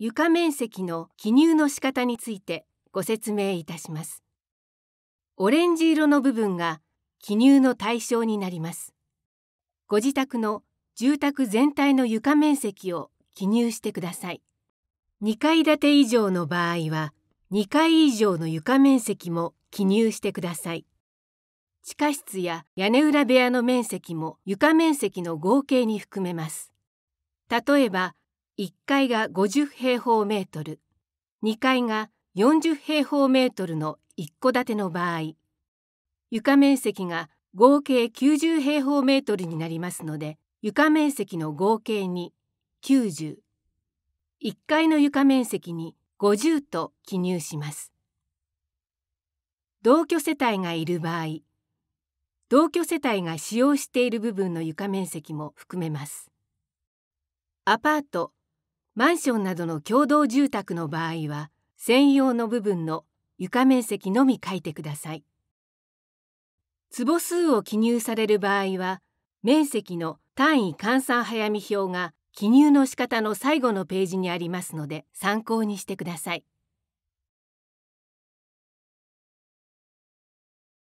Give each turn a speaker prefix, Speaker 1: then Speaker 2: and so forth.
Speaker 1: 床面積の記入の仕方についてご説明いたします。オレンジ色の部分が記入の対象になります。ご自宅の住宅全体の床面積を記入してください。2階建て以上の場合は、2階以上の床面積も記入してください。地下室や屋根裏部屋の面積も床面積の合計に含めます。例えば、1階が50平方メートル2階が40平方メートルの一戸建ての場合床面積が合計90平方メートルになりますので床面積の合計に901階の床面積に50と記入します同居世帯がいる場合同居世帯が使用している部分の床面積も含めますアパートマンションなどの共同住宅の場合は専用の部分の床面積のみ書いてください坪数を記入される場合は面積の単位換算早見表が記入の仕方の最後のページにありますので参考にしてください